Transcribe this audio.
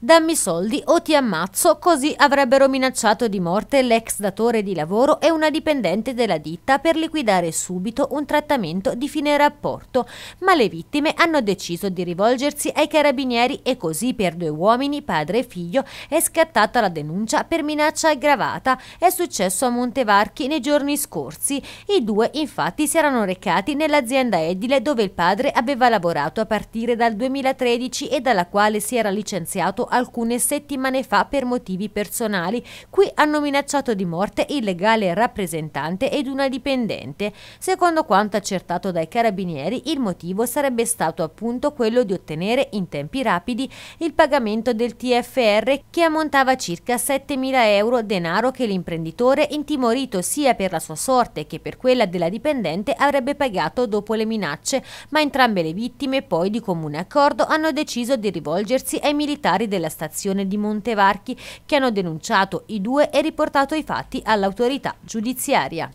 Dammi soldi o ti ammazzo, così avrebbero minacciato di morte l'ex datore di lavoro e una dipendente della ditta per liquidare subito un trattamento di fine rapporto, ma le vittime hanno deciso di rivolgersi ai carabinieri e così per due uomini, padre e figlio, è scattata la denuncia per minaccia aggravata. È successo a Montevarchi nei giorni scorsi. I due infatti si erano recati nell'azienda edile dove il padre aveva lavorato a partire dal 2013 e dalla quale si era licenziato alcune settimane fa per motivi personali. Qui hanno minacciato di morte il legale rappresentante ed una dipendente. Secondo quanto accertato dai carabinieri, il motivo sarebbe stato appunto quello di ottenere in tempi rapidi il pagamento del TFR che ammontava a circa 7.000 euro, denaro che l'imprenditore, intimorito sia per la sua sorte che per quella della dipendente, avrebbe pagato dopo le minacce, ma entrambe le vittime poi di comune accordo hanno deciso di rivolgersi ai militari della della stazione di Montevarchi che hanno denunciato i due e riportato i fatti all'autorità giudiziaria.